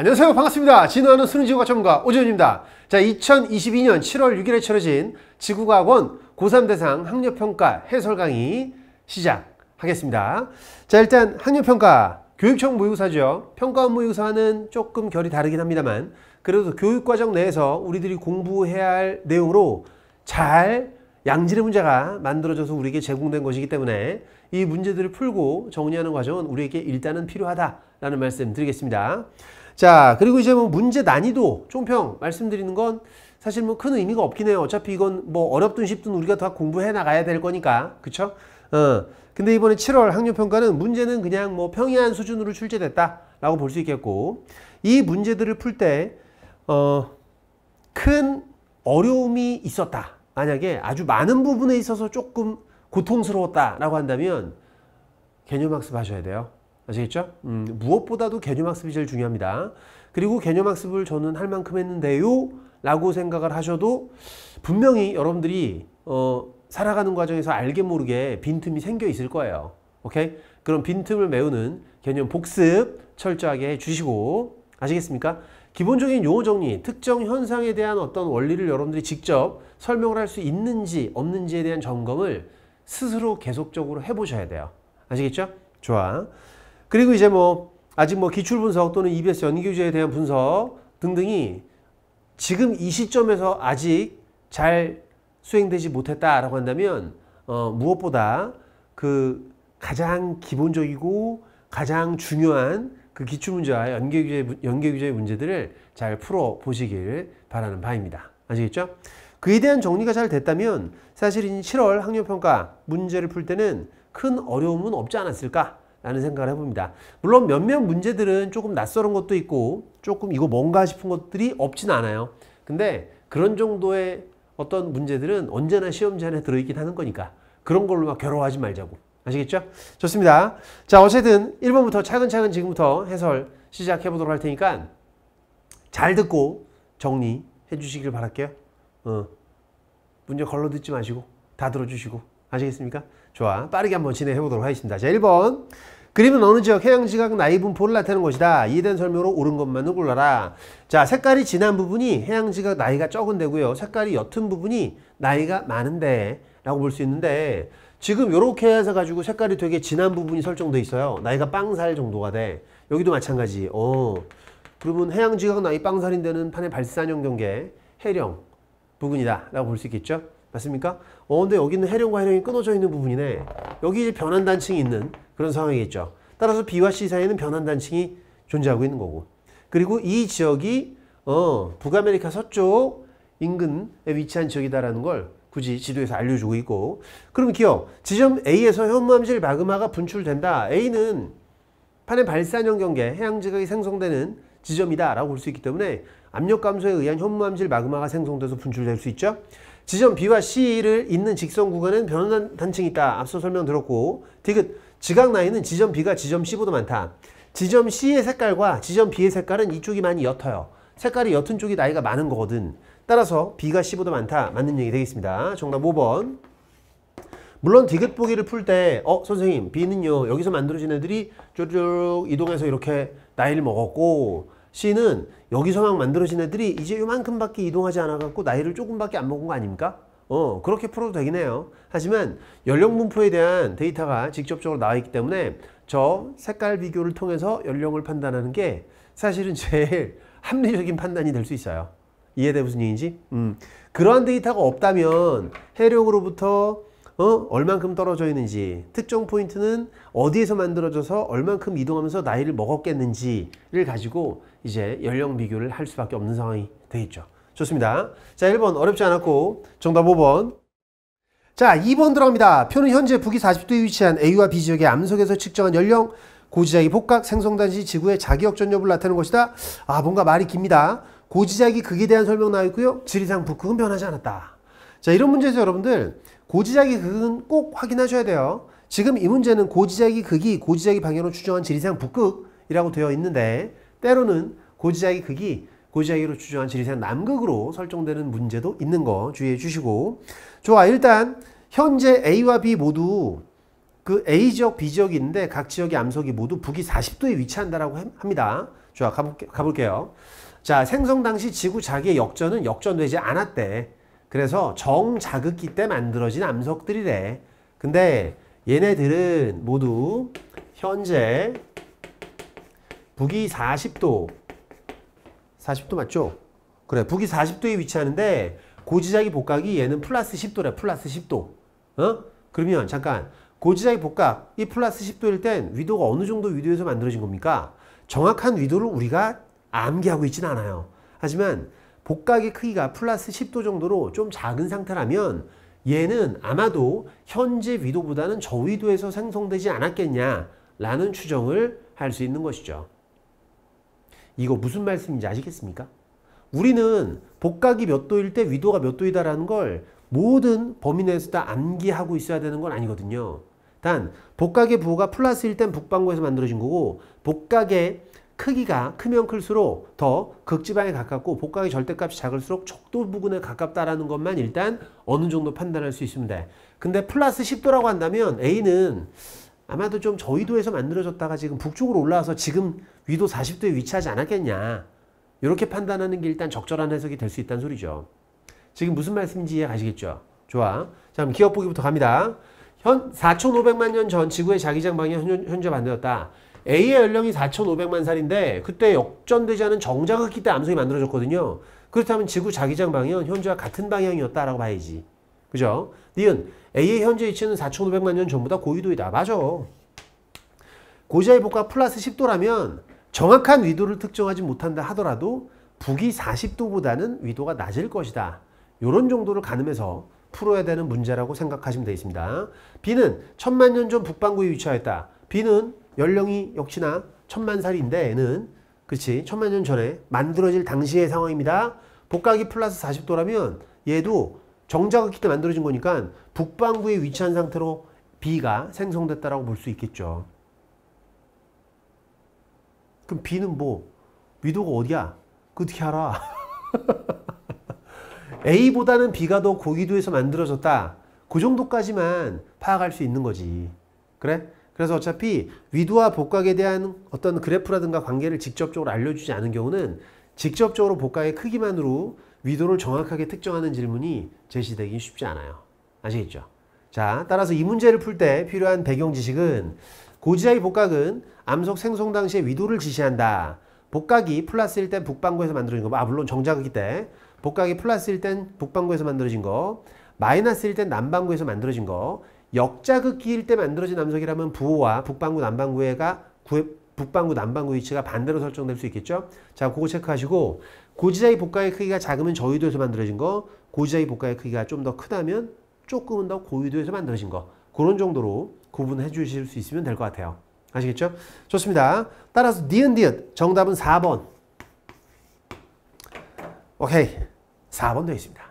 안녕하세요 반갑습니다 진화하는 수능지구과 전문가 오지현입니다 자 2022년 7월 6일에 치러진 지구과학원 고3 대상 학력평가 해설 강의 시작하겠습니다 자 일단 학력평가 교육청 모의고사죠 평가원 모의고사는 조금 결이 다르긴 합니다만 그래도 교육과정 내에서 우리들이 공부해야 할 내용으로 잘 양질의 문제가 만들어져서 우리에게 제공된 것이기 때문에 이 문제들을 풀고 정리하는 과정은 우리에게 일단은 필요하다라는 말씀 드리겠습니다. 자, 그리고 이제 뭐 문제 난이도 총평 말씀드리는 건 사실 뭐 큰 의미가 없긴 해요. 어차피 이건 뭐 어렵든 쉽든 우리가 다 공부해 나가야 될 거니까. 그쵸? 어. 근데 이번에 7월 학력평가는 문제는 그냥 뭐 평이한 수준으로 출제됐다라고 볼 수 있겠고, 이 문제들을 풀 때, 어, 큰 어려움이 있었다. 만약에 아주 많은 부분에 있어서 조금 고통스러웠다라고 한다면 개념학습 하셔야 돼요. 아시겠죠? 음, 무엇보다도 개념학습이 제일 중요합니다. 그리고 개념학습을 저는 할 만큼 했는데요. 라고 생각을 하셔도 분명히 여러분들이 어, 살아가는 과정에서 알게 모르게 빈틈이 생겨 있을 거예요. 오케이? 그런 빈틈을 메우는 개념 복습 철저하게 해주시고 아시겠습니까? 기본적인 용어 정리, 특정 현상에 대한 어떤 원리를 여러분들이 직접 설명을 할 수 있는지 없는지에 대한 점검을 스스로 계속적으로 해보셔야 돼요. 아시겠죠? 좋아. 그리고 이제 뭐 아직 뭐 기출 분석 또는 EBS 연기교제에 대한 분석 등등이 지금 이 시점에서 아직 잘 수행되지 못했다라고 한다면 어, 무엇보다 그 가장 기본적이고 가장 중요한 그 기출문제와 연계규제, 연계의 문제들을 잘 풀어보시길 바라는 바입니다. 아시겠죠? 그에 대한 정리가 잘 됐다면 사실 7월 학력평가 문제를 풀 때는 큰 어려움은 없지 않았을까 라는 생각을 해봅니다. 물론 몇몇 문제들은 조금 낯설은 것도 있고 조금 이거 뭔가 싶은 것들이 없진 않아요. 근데 그런 정도의 어떤 문제들은 언제나 시험지 안에 들어있긴 하는 거니까 그런 걸로 막 괴로워하지 말자고. 아시겠죠? 좋습니다. 자 어쨌든 1번부터 차근차근 지금부터 해설 시작해 보도록 할 테니까 잘 듣고 정리해 주시길 바랄게요. 어. 문제 걸러 듣지 마시고 다 들어주시고 아시겠습니까? 좋아. 빠르게 한번 진행해 보도록 하겠습니다. 자, 1번. 그림은 어느 지역 해양지각 나이 분포를 나타내는 것이다. 이해된 설명으로 옳은 것만을 골라라. 자, 색깔이 진한 부분이 해양지각 나이가 적은 데고요. 색깔이 옅은 부분이 나이가 많은데 라고 볼 수 있는데 지금 이렇게 해서 가지고 색깔이 되게 진한 부분이 설정돼 있어요. 나이가 빵살 정도가 돼. 여기도 마찬가지. 어. 그러면 해양지각 나이 빵살인 데는 판의 발산형 경계, 해령 부분이다 라고 볼 수 있겠죠. 맞습니까? 어, 근데 여기는 해령과 해령이 끊어져 있는 부분이네. 여기 이제 변환 단층이 있는 그런 상황이겠죠. 따라서 B와 C 사이에는 변환 단층이 존재하고 있는 거고. 그리고 이 지역이 어, 북아메리카 서쪽 인근에 위치한 지역이다라는 걸 굳이 지도에서 알려주고 있고. 그럼 기억, 지점 A에서 현무암질 마그마가 분출된다. A는 판의 발산형 경계, 해양지각이 생성되는 지점이다라고 볼 수 있기 때문에 압력 감소에 의한 현무암질 마그마가 생성돼서 분출될 수 있죠. 지점 B와 C를 잇는 직선 구간은 변환 단층이 있다. 앞서 설명 들었고 디귿 지각 라인은 지점 B가 지점 C보다 많다. 지점 C의 색깔과 지점 B의 색깔은 이쪽이 많이 옅어요. 색깔이 옅은 쪽이 나이가 많은 거거든. 따라서 B가 C보다 많다. 맞는 얘기 되겠습니다. 정답 5번. 물론 디귿 보기를 풀때어 선생님 B는요 여기서 만들어진 애들이 쭈쭉 이동해서 이렇게 나이를 먹었고 C는 여기서 막 만들어진 애들이 이제 요만큼밖에 이동하지 않아갖고 나이를 조금밖에 안 먹은 거 아닙니까? 어 그렇게 풀어도 되긴 해요. 하지만 연령 분포에 대한 데이터가 직접적으로 나와 있기 때문에 저 색깔 비교를 통해서 연령을 판단하는 게 사실은 제일 합리적인 판단이 될 수 있어요. 이해돼 무슨 얘기인지? 음. 그러한 데이터가 없다면 해력으로부터 어? 얼만큼 떨어져 있는지 특정 포인트는 어디에서 만들어져서 얼만큼 이동하면서 나이를 먹었겠는지를 가지고 이제 연령 비교를 할 수밖에 없는 상황이 되겠죠. 좋습니다. 자 1번 어렵지 않았고 정답 5번 자 2번 들어갑니다. 표는 현재 북위 40도에 위치한 A와 B 지역의 암석에서 측정한 연령 고지자기 복각 생성단지 지구의 자기역전 여부를 나타내는 것이다. 아 뭔가 말이 깁니다. 고지자기 극에 대한 설명 나와 있고요. 지리상 북극은 변하지 않았다. 자 이런 문제에서 여러분들 고지자기 극은 꼭 확인하셔야 돼요. 지금 이 문제는 고지자기 극이 고지자기 방향으로 추정한 지리상 북극이라고 되어 있는데 때로는 고지자기 극이 고지자기로 추정한 지리상 남극으로 설정되는 문제도 있는 거 주의해 주시고 좋아 일단 현재 A와 B 모두 그 A 지역, B 지역이 있는데 각 지역의 암석이 모두 북위 40도에 위치한다라고 합니다. 좋아 가볼게, 가볼게요. 자 생성 당시 지구 자기의 역전은 역전되지 않았대. 그래서 정자극기 때 만들어진 암석들이래. 근데 얘네들은 모두 현재 북위 40도 40도 맞죠? 그래 북위 40도에 위치하는데 고지자기 복각이 얘는 플러스 10도래 플러스 10도 어? 그러면 잠깐 고지자기 복각 이 플러스 10도일 땐 위도가 어느 정도 위도에서 만들어진 겁니까? 정확한 위도를 우리가 암기하고 있진 않아요 하지만 복각의 크기가 플러스 10도 정도로 좀 작은 상태라면 얘는 아마도 현재 위도보다는 저위도에서 생성되지 않았겠냐라는 추정을 할 수 있는 것이죠. 이거 무슨 말씀인지 아시겠습니까? 우리는 복각이 몇 도일 때 위도가 몇 도이다라는 걸 모든 범위 내에서 다 암기하고 있어야 되는 건 아니거든요. 단 복각의 부호가 플러스일 땐 북반구에서 만들어진 거고 복각의 크기가 크면 클수록 더 극지방에 가깝고 복각의 절대값이 작을수록 적도 부근에 가깝다라는 것만 일단 어느 정도 판단할 수 있습니다. 근데 플러스 10도라고 한다면 A는 아마도 좀 저위도에서 만들어졌다가 지금 북쪽으로 올라와서 지금 위도 40도에 위치하지 않았겠냐. 이렇게 판단하는 게 일단 적절한 해석이 될 수 있다는 소리죠. 지금 무슨 말씀인지 이해 가시겠죠? 좋아. 자, 그럼 기억 보기부터 갑니다. 현 4,500만 년 전 지구의 자기장 방향 현재 만들었다 A의 연령이 4,500만 살인데 그때 역전되지 않은 정자극기 때 암석이 만들어졌거든요. 그렇다면 지구 자기장 방향은 현재와 같은 방향이었다라고 봐야지. 그죠? 니은 A의 현재 위치는 4,500만 년 전보다 고위도이다. 맞아. 고자의 복과 플러스 10도라면 정확한 위도를 특정하지 못한다 하더라도 북이 40도보다는 위도가 낮을 것이다. 요런 정도를 가늠해서 풀어야 되는 문제라고 생각하시면 되겠습니다. B는 천만 년 전 북반구에 위치하였다. B는 연령이 역시나 천만 살인데 얘는 그렇지 천만 년 전에 만들어질 당시의 상황입니다. 복각이 플러스 40도라면 얘도 정자극기 때 만들어진 거니까 북방구에 위치한 상태로 B가 생성됐다고볼 수 있겠죠. 그럼 B는 뭐 위도가 어디야? 어떻게 알아? A보다는 B가 더 고기도에서 만들어졌다. 그 정도까지만 파악할 수 있는 거지. 그래? 그래서 어차피 위도와 복각에 대한 어떤 그래프라든가 관계를 직접적으로 알려주지 않은 경우는 직접적으로 복각의 크기만으로 위도를 정확하게 특정하는 질문이 제시되기 쉽지 않아요. 아시겠죠? 자, 따라서 이 문제를 풀 때 필요한 배경 지식은 고지자의 복각은 암석 생성 당시의 위도를 지시한다. 복각이 플러스일 땐 북반구에서 만들어진 거. 아, 물론 정자극기 때. 복각이 플러스일 땐 북반구에서 만들어진 거. 마이너스일 땐 남반구에서 만들어진 거. 역자극기일 그 때 만들어진 암석이라면 부호와 북반구 남반구해가 북반구 남반구 위치가 반대로 설정될 수 있겠죠. 자, 그거 체크하시고 고지자의 복강의 크기가 작으면 저위도에서 만들어진 거, 고지자의 복강의 크기가 좀 더 크다면 조금은 더 고위도에서 만들어진 거. 그런 정도로 구분해 주실 수 있으면 될 것 같아요. 아시겠죠? 좋습니다. 따라서 니은 디은 정답은 4번. 오케이. 4번 되어 있습니다.